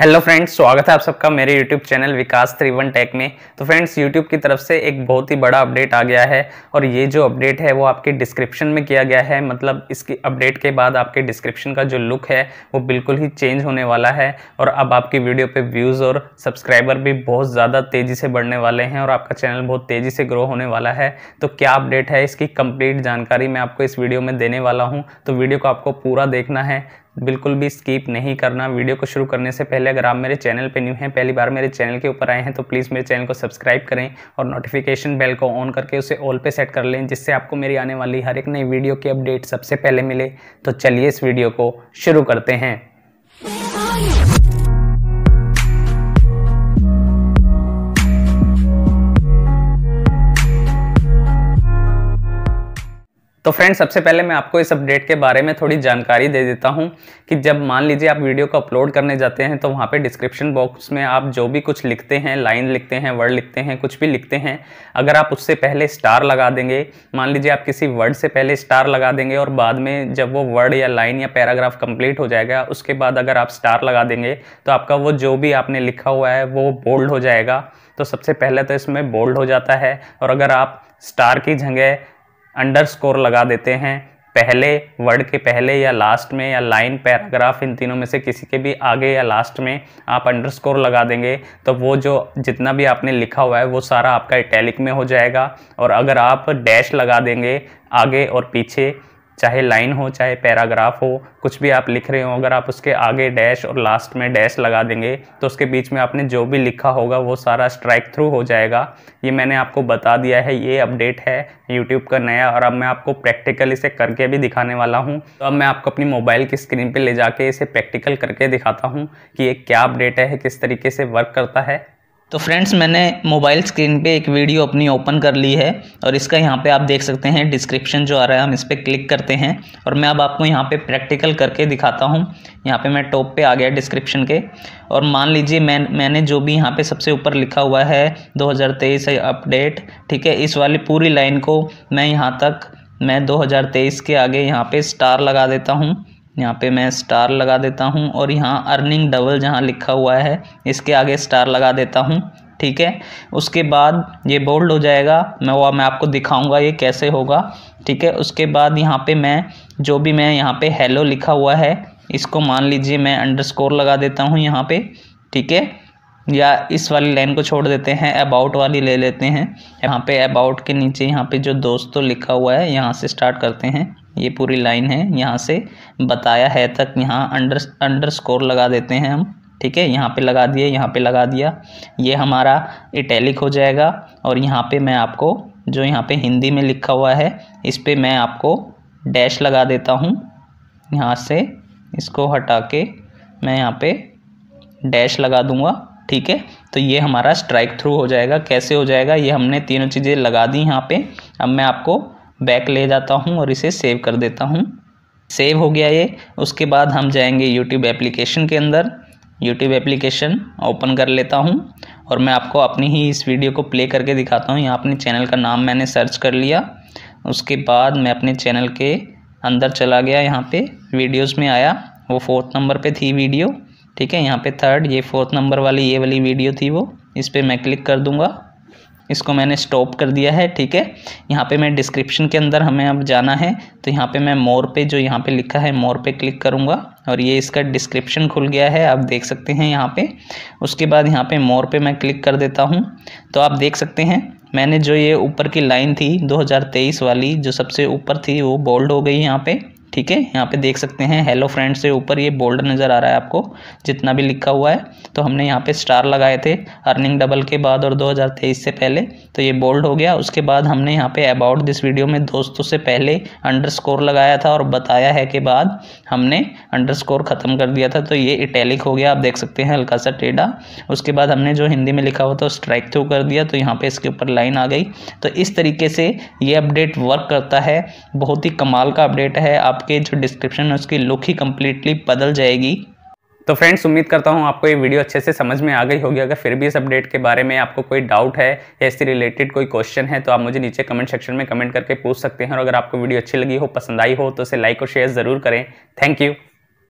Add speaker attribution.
Speaker 1: hello friends स्वागत है आप सबका मेरे यूट्यूब चैनल विकास त्रिवन टेक में तो फ्रेंड्स यूट्यूब की तरफ से एक बहुत ही बड़ा अपडेट आ गया है और ये जो अपडेट है वो आपके डिस्क्रिप्शन में किया गया है मतलब इसकी अपडेट के बाद आपके डिस्क्रिप्शन का जो लुक है वो बिल्कुल ही चेंज होने वाला है और अब आपकी वीडियो पर व्यूज़ और सब्सक्राइबर भी बहुत ज़्यादा तेज़ी से बढ़ने वाले हैं और आपका चैनल बहुत तेज़ी से ग्रो होने वाला है तो क्या अपडेट है इसकी कम्प्लीट जानकारी मैं आपको इस वीडियो में देने वाला हूँ तो वीडियो को आपको पूरा देखना है बिल्कुल भी स्किप नहीं करना वीडियो को शुरू करने से पहले अगर आप मेरे चैनल पर न्यू हैं पहली बार मेरे चैनल के ऊपर आए हैं तो प्लीज़ मेरे चैनल को सब्सक्राइब करें और नोटिफिकेशन बेल को ऑन करके उसे ऑल पे सेट कर लें जिससे आपको मेरी आने वाली हर एक नई वीडियो की अपडेट सबसे पहले मिले तो चलिए इस वीडियो को शुरू करते हैं तो फ्रेंड्स सबसे पहले मैं आपको इस अपडेट के बारे में थोड़ी जानकारी दे देता हूं कि जब मान लीजिए आप वीडियो को अपलोड करने जाते हैं तो वहां पे डिस्क्रिप्शन बॉक्स में आप जो भी कुछ लिखते हैं लाइन लिखते हैं वर्ड लिखते हैं कुछ भी लिखते हैं अगर आप उससे पहले स्टार लगा देंगे मान लीजिए आप किसी वर्ड से पहले स्टार लगा देंगे और बाद में जब वो वर्ड या लाइन या पैराग्राफ कंप्लीट हो जाएगा उसके बाद अगर आप स्टार लगा देंगे तो आपका वो जो भी आपने लिखा हुआ है वो बोल्ड हो जाएगा तो सबसे पहले तो इसमें बोल्ड हो जाता है और अगर आप स्टार की जगह अंडरस्कोर लगा देते हैं पहले वर्ड के पहले या लास्ट में या लाइन पैराग्राफ इन तीनों में से किसी के भी आगे या लास्ट में आप अंडरस्कोर लगा देंगे तो वो जो जितना भी आपने लिखा हुआ है वो सारा आपका इटैलिक में हो जाएगा और अगर आप डैश लगा देंगे आगे और पीछे चाहे लाइन हो चाहे पैराग्राफ हो कुछ भी आप लिख रहे हो अगर आप उसके आगे डैश और लास्ट में डैश लगा देंगे तो उसके बीच में आपने जो भी लिखा होगा वो सारा स्ट्राइक थ्रू हो जाएगा ये मैंने आपको बता दिया है ये अपडेट है यूट्यूब का नया और अब मैं आपको प्रैक्टिकल इसे करके भी दिखाने वाला हूँ तो अब मैं आपको अपनी मोबाइल की स्क्रीन पर ले जाके इसे प्रैक्टिकल करके दिखाता हूँ कि ये क्या अपडेट है किस तरीके से वर्क करता है तो फ्रेंड्स मैंने मोबाइल स्क्रीन पे एक वीडियो अपनी ओपन कर ली है और इसका यहाँ पे आप देख सकते हैं डिस्क्रिप्शन जो आ रहा है हम इस पर क्लिक करते हैं और मैं अब आपको यहाँ पे प्रैक्टिकल करके दिखाता हूँ यहाँ पे मैं टॉप पे आ गया डिस्क्रिप्शन के और मान लीजिए मैं मैंने जो भी यहाँ पे सबसे ऊपर लिखा हुआ है दो अपडेट ठीक है इस वाली पूरी लाइन को मैं यहाँ तक मैं दो के आगे यहाँ पर स्टार लगा देता हूँ यहाँ पे मैं स्टार लगा देता हूँ और यहाँ अर्निंग डबल जहाँ लिखा हुआ है इसके आगे स्टार लगा देता हूँ ठीक है उसके बाद ये बोल्ड हो जाएगा मैं वो मैं आपको दिखाऊंगा ये कैसे होगा ठीक है उसके बाद यहाँ पे मैं जो भी मैं यहाँ पे हेलो लिखा हुआ है इसको मान लीजिए मैं अंडरस्कोर लगा देता हूँ यहाँ पे ठीक है या इस वाली लाइन को छोड़ देते हैं अबाउट वाली ले लेते हैं यहाँ पे अबाउट के नीचे यहाँ पे जो दोस्तों लिखा हुआ है यहाँ से स्टार्ट करते हैं ये पूरी लाइन है यहाँ से बताया है तक यहाँ अंडर अंडर स्कोर लगा देते हैं हम ठीक है यहाँ पे लगा दिए यहाँ पे लगा दिया ये हमारा इटैलिक हो जाएगा और यहाँ पे मैं आपको जो यहाँ पे हिंदी में लिखा हुआ है इस पर मैं आपको डैश लगा देता हूँ यहाँ से इसको हटा के मैं यहाँ पर डैश लगा दूँगा ठीक है तो ये हमारा स्ट्राइक थ्रू हो जाएगा कैसे हो जाएगा ये हमने तीनों चीज़ें लगा दी यहाँ पे अब मैं आपको बैक ले जाता हूँ और इसे सेव कर देता हूँ सेव हो गया ये उसके बाद हम जाएंगे यूट्यूब एप्लीकेशन के अंदर यूट्यूब एप्लीकेशन ओपन कर लेता हूँ और मैं आपको अपनी ही इस वीडियो को प्ले करके दिखाता हूँ यहाँ अपने चैनल का नाम मैंने सर्च कर लिया उसके बाद मैं अपने चैनल के अंदर चला गया यहाँ पे वीडियोस में आया वो फोर्थ नंबर पे थी वीडियो ठीक है यहाँ पे थर्ड ये फोर्थ नंबर वाली ये वाली वीडियो थी वो इस पर मैं क्लिक कर दूँगा इसको मैंने स्टॉप कर दिया है ठीक है यहाँ पे मैं डिस्क्रिप्शन के अंदर हमें अब जाना है तो यहाँ पे मैं मोर पे जो यहाँ पे लिखा है मोर पे क्लिक करूँगा और ये इसका डिस्क्रिप्शन खुल गया है आप देख सकते हैं यहाँ पे उसके बाद यहाँ पे मोर पे मैं क्लिक कर देता हूँ तो आप देख सकते हैं मैंने जो ये ऊपर की लाइन थी दो वाली जो सबसे ऊपर थी वो बोल्ड हो गई यहाँ पर ठीक है यहाँ पे देख सकते हैं हेलो फ्रेंड्स से ऊपर ये बोल्ड नज़र आ रहा है आपको जितना भी लिखा हुआ है तो हमने यहाँ पे स्टार लगाए थे अर्निंग डबल के बाद और 2023 से पहले तो ये बोल्ड हो गया उसके बाद हमने यहाँ पे अबाउट दिस वीडियो में दोस्तों से पहले अंडरस्कोर लगाया था और बताया है के बाद हमने अंडर ख़त्म कर दिया था तो ये इटैलिक हो गया आप देख सकते हैं हल्का सा टेढ़ा उसके बाद हमने जो हिंदी में लिखा हुआ था स्ट्राइक थ्रू कर दिया तो यहाँ पर इसके ऊपर लाइन आ गई तो इस तरीके से ये अपडेट वर्क करता है बहुत ही कमाल का अपडेट है आप आपके जो डिस्क्रिप्शन है उसकी लुक ही कम्प्लीटली बदल जाएगी तो फ्रेंड्स उम्मीद करता हूँ आपको ये वीडियो अच्छे से समझ में आ गई होगी अगर फिर भी इस अपडेट के बारे में आपको कोई डाउट है या इससे रिलेटेड कोई क्वेश्चन है तो आप मुझे नीचे कमेंट सेक्शन में कमेंट करके पूछ सकते हैं और अगर आपको वीडियो अच्छी लगी हो पसंद आई हो तो इसे लाइक और शेयर ज़रूर करें थैंक यू